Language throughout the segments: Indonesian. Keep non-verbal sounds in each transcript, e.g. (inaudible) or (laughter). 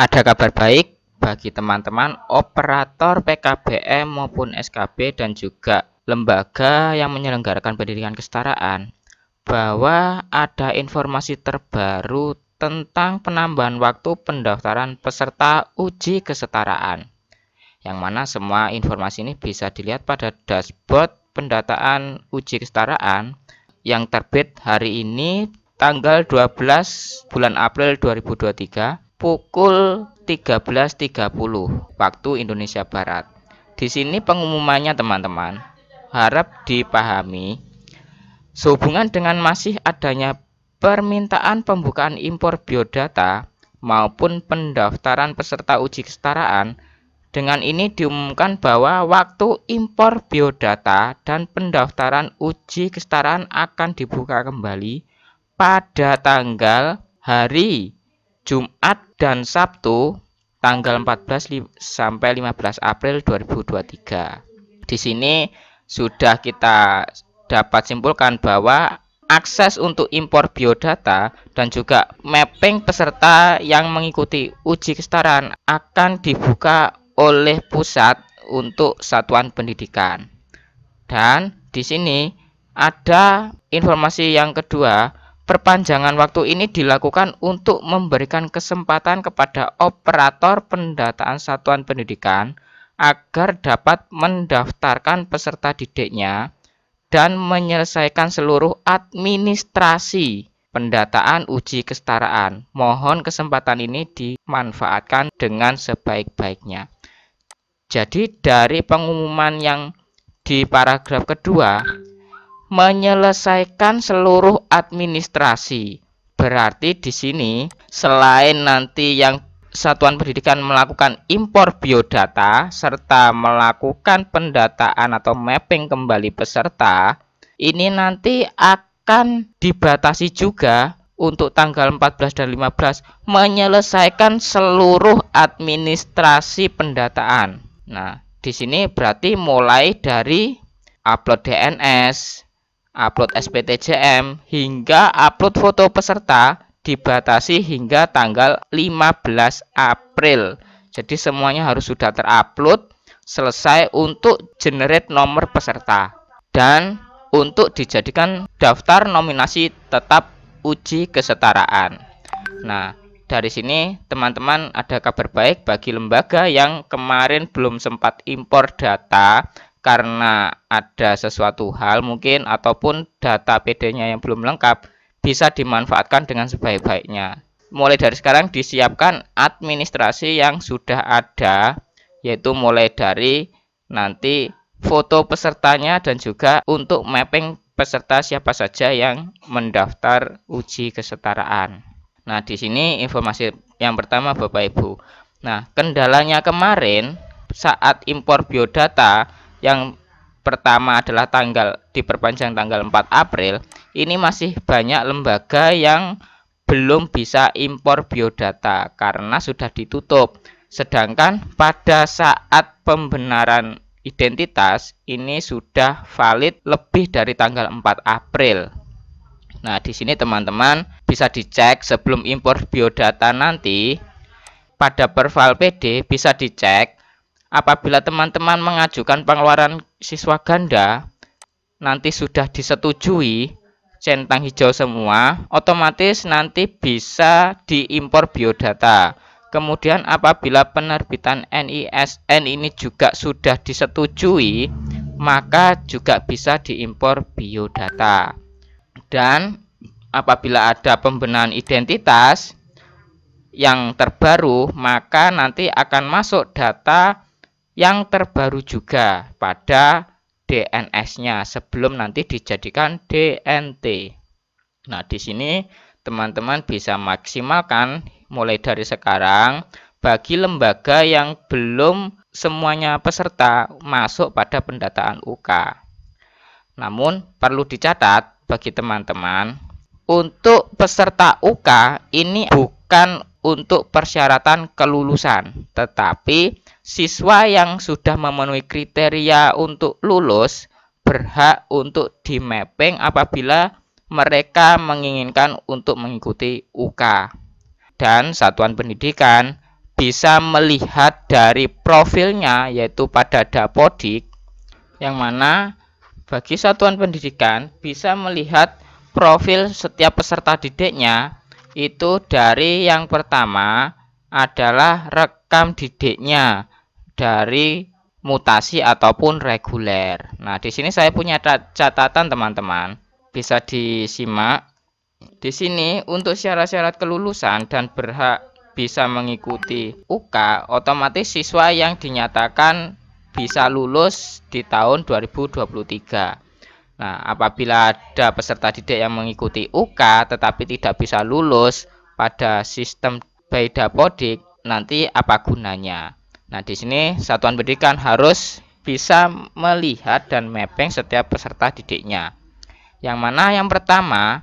Ada kabar baik bagi teman-teman operator PKBM maupun SKB dan juga lembaga yang menyelenggarakan pendidikan kesetaraan bahwa ada informasi terbaru tentang penambahan waktu pendaftaran peserta uji kesetaraan yang mana semua informasi ini bisa dilihat pada dashboard pendataan uji kesetaraan yang terbit hari ini tanggal 12 bulan April 2023 pukul 13.30 waktu Indonesia Barat. Di sini pengumumannya teman-teman, harap dipahami sehubungan dengan masih adanya permintaan pembukaan impor biodata maupun pendaftaran peserta uji kesetaraan. Dengan ini diumumkan bahwa waktu impor biodata dan pendaftaran uji kesetaraan akan dibuka kembali pada tanggal hari Jumat dan Sabtu tanggal 14 sampai 15 April 2023. Di sini sudah kita dapat simpulkan bahwa akses untuk impor biodata dan juga mapping peserta yang mengikuti uji kesetaraan akan dibuka oleh pusat untuk satuan pendidikan. Dan di sini ada informasi yang kedua Perpanjangan waktu ini dilakukan untuk memberikan kesempatan kepada operator pendataan satuan pendidikan agar dapat mendaftarkan peserta didiknya dan menyelesaikan seluruh administrasi pendataan uji kesetaraan. Mohon kesempatan ini dimanfaatkan dengan sebaik-baiknya. Jadi dari pengumuman yang di paragraf kedua, menyelesaikan seluruh administrasi. Berarti di sini selain nanti yang satuan pendidikan melakukan impor biodata serta melakukan pendataan atau mapping kembali peserta, ini nanti akan dibatasi juga untuk tanggal 14 dan 15 menyelesaikan seluruh administrasi pendataan. Nah, di sini berarti mulai dari upload DNS, upload SPTJM, hingga upload foto peserta dibatasi hingga tanggal 15 April. Jadi semuanya harus sudah terupload, selesai untuk generate nomor peserta dan untuk dijadikan daftar nominasi tetap uji kesetaraan. Nah, dari sini teman-teman ada kabar baik bagi lembaga yang kemarin belum sempat impor data karena ada sesuatu hal mungkin ataupun data PD-nya yang belum lengkap bisa dimanfaatkan dengan sebaik-baiknya. Mulai dari sekarang disiapkan administrasi yang sudah ada yaitu mulai dari nanti foto pesertanya dan juga untuk mapping peserta siapa saja yang mendaftar uji kesetaraan. Nah, di sini informasi yang pertama Bapak Ibu. Nah, kendalanya kemarin saat impor biodata yang pertama adalah tanggal diperpanjang tanggal 4 April ini masih banyak lembaga yang belum bisa impor biodata karena sudah ditutup sedangkan pada saat pembenaran identitas ini sudah valid lebih dari tanggal 4 April Nah, di sini teman-teman bisa dicek sebelum impor biodata nanti pada perval PD bisa dicek Apabila teman-teman mengajukan pengeluaran siswa ganda, nanti sudah disetujui, centang hijau semua, otomatis nanti bisa diimpor biodata. Kemudian apabila penerbitan NISN ini juga sudah disetujui, maka juga bisa diimpor biodata. Dan apabila ada pembenahan identitas yang terbaru, maka nanti akan masuk data yang terbaru juga pada DNS-nya sebelum nanti dijadikan DNT. Nah, di sini teman-teman bisa maksimalkan mulai dari sekarang bagi lembaga yang belum semuanya peserta masuk pada pendataan UK. Namun perlu dicatat bagi teman-teman, untuk peserta UK ini bukan untuk persyaratan kelulusan, tetapi siswa yang sudah memenuhi kriteria untuk lulus berhak untuk di mapping apabila mereka menginginkan untuk mengikuti UK. Dan satuan pendidikan bisa melihat dari profilnya yaitu pada dapodik yang mana bagi satuan pendidikan bisa melihat profil setiap peserta didiknya itu dari yang pertama adalah rek rekam didiknya dari mutasi ataupun reguler. Nah, di sini saya punya catatan teman-teman. Bisa disimak. Di sini untuk syarat-syarat kelulusan dan berhak bisa mengikuti UK, otomatis siswa yang dinyatakan bisa lulus di tahun 2023. Nah, apabila ada peserta didik yang mengikuti UK tetapi tidak bisa lulus pada sistem by Dapodik, nanti apa gunanya. Nah, di sini satuan pendidikan harus bisa melihat dan mapping setiap peserta didiknya. Yang mana yang pertama,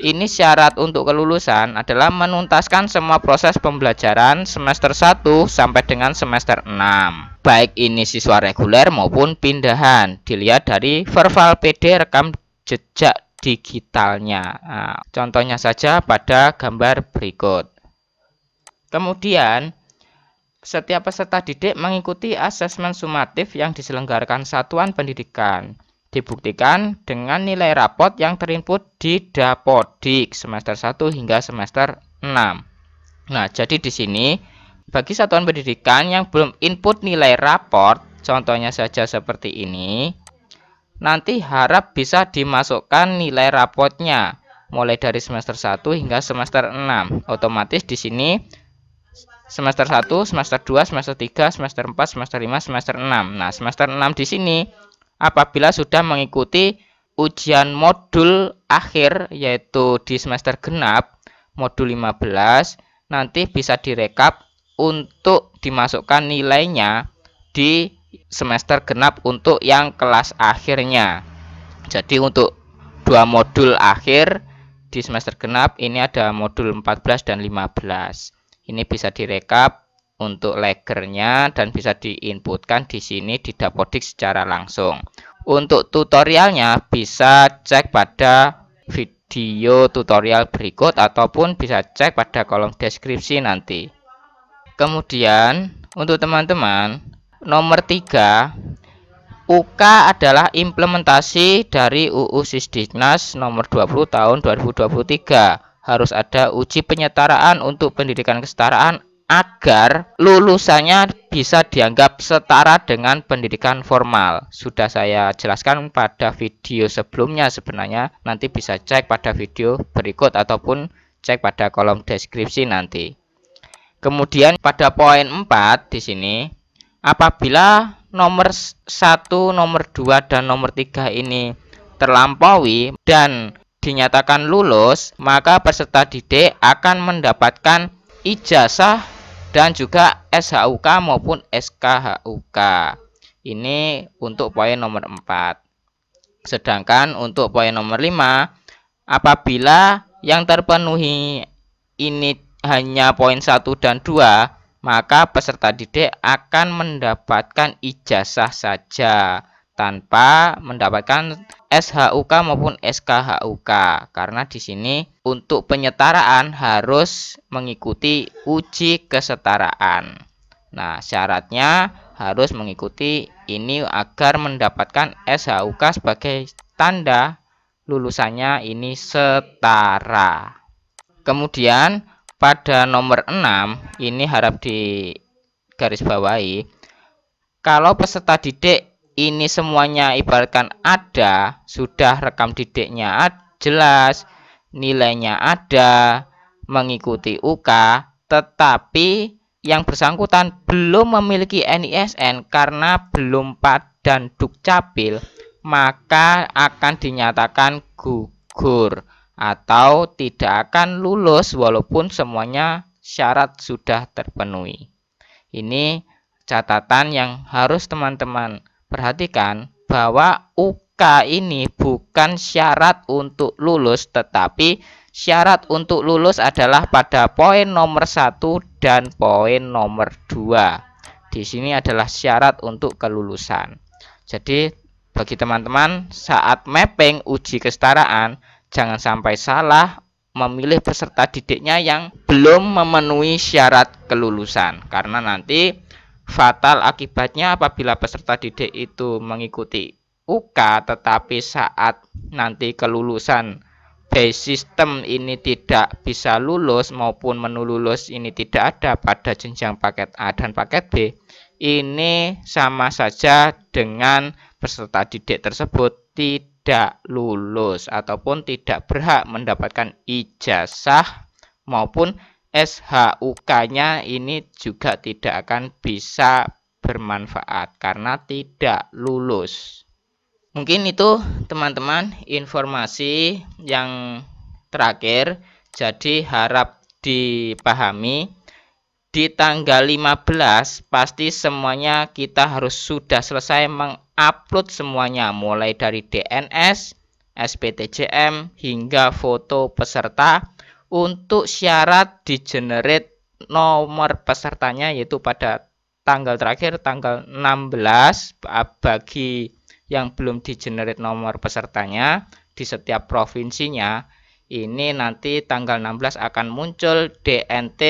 ini syarat untuk kelulusan adalah menuntaskan semua proses pembelajaran semester 1 sampai dengan semester 6 baik ini siswa reguler maupun pindahan dilihat dari verbal PD rekam jejak digitalnya nah, contohnya saja pada gambar berikut Kemudian, setiap peserta didik mengikuti asesmen sumatif yang diselenggarakan satuan pendidikan. Dibuktikan dengan nilai rapot yang terinput di Dapodik semester 1 hingga semester 6. Nah, jadi di sini bagi satuan pendidikan yang belum input nilai raport, contohnya saja seperti ini, nanti harap bisa dimasukkan nilai raportnya mulai dari semester 1 hingga semester 6. Otomatis di sini semester 1, semester 2, semester 3, semester 4, semester 5, semester 6. Nah, semester 6 di sini apabila sudah mengikuti ujian modul akhir yaitu di semester genap modul 15 nanti bisa direkap untuk dimasukkan nilainya di semester genap untuk yang kelas akhirnya. Jadi untuk dua modul akhir di semester genap ini ada modul 14 dan 15. Ini bisa direkap untuk lagernya dan bisa diinputkan di sini di Dapodik secara langsung. Untuk tutorialnya bisa cek pada video tutorial berikut ataupun bisa cek pada kolom deskripsi nanti. Kemudian untuk teman-teman nomor 3 UK adalah implementasi dari UU Sisdiknas nomor 20 tahun 2023 harus ada uji penyetaraan untuk pendidikan kesetaraan agar lulusannya bisa dianggap setara dengan pendidikan formal. Sudah saya jelaskan pada video sebelumnya sebenarnya, nanti bisa cek pada video berikut ataupun cek pada kolom deskripsi nanti. Kemudian pada poin 4 di sini, apabila nomor 1, nomor 2 dan nomor 3 ini terlampaui dan dinyatakan lulus, maka peserta didik akan mendapatkan ijazah dan juga SHUK maupun SKHUK. Ini untuk poin nomor 4. Sedangkan untuk poin nomor 5, apabila yang terpenuhi ini hanya poin 1 dan 2, maka peserta didik akan mendapatkan ijazah saja tanpa mendapatkan SHUK maupun SKHUK karena di sini untuk penyetaraan harus mengikuti uji kesetaraan. Nah, syaratnya harus mengikuti ini agar mendapatkan SHUK sebagai tanda lulusannya ini setara. Kemudian pada nomor 6 ini harap di garis bawahi kalau peserta didik ini semuanya ibaratkan ada, sudah rekam didiknya jelas, nilainya ada, mengikuti UK, tetapi yang bersangkutan belum memiliki NISN karena belum PAD dan Dukcapil, maka akan dinyatakan gugur atau tidak akan lulus walaupun semuanya syarat sudah terpenuhi. Ini catatan yang harus teman-teman Perhatikan bahwa UK ini bukan syarat untuk lulus tetapi syarat untuk lulus adalah pada poin nomor satu dan poin nomor 2. Di sini adalah syarat untuk kelulusan. Jadi bagi teman-teman saat mapping uji kesetaraan jangan sampai salah memilih peserta didiknya yang belum memenuhi syarat kelulusan karena nanti Fatal akibatnya apabila peserta didik itu mengikuti UK tetapi saat nanti kelulusan base system ini tidak bisa lulus maupun menu lulus ini tidak ada pada jenjang paket A dan paket B ini sama saja dengan peserta didik tersebut tidak lulus ataupun tidak berhak mendapatkan ijazah maupun SHUK-nya ini juga tidak akan bisa bermanfaat karena tidak lulus. Mungkin itu teman-teman informasi yang terakhir. Jadi harap dipahami di tanggal 15 pasti semuanya kita harus sudah selesai mengupload semuanya mulai dari DNS, SPTJM hingga foto peserta untuk syarat di generate nomor pesertanya yaitu pada tanggal terakhir tanggal 16 bagi yang belum di generate nomor pesertanya di setiap provinsinya ini nanti tanggal 16 akan muncul DNT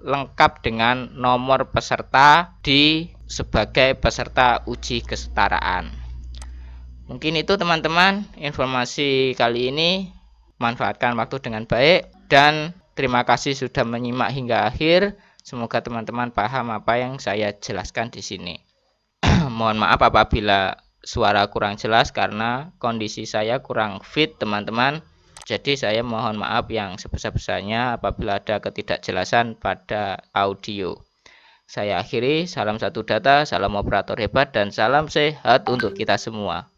lengkap dengan nomor peserta di sebagai peserta uji kesetaraan. Mungkin itu teman-teman informasi kali ini. Manfaatkan waktu dengan baik dan terima kasih sudah menyimak hingga akhir. Semoga teman-teman paham apa yang saya jelaskan di sini. (clears throat) Mohon maaf apabila suara kurang jelas karena kondisi saya kurang fit, teman-teman. Jadi saya mohon maaf yang sebesar-besarnya apabila ada ketidakjelasan pada audio. Saya akhiri, salam satu data, salam operator hebat, dan salam sehat untuk kita semua.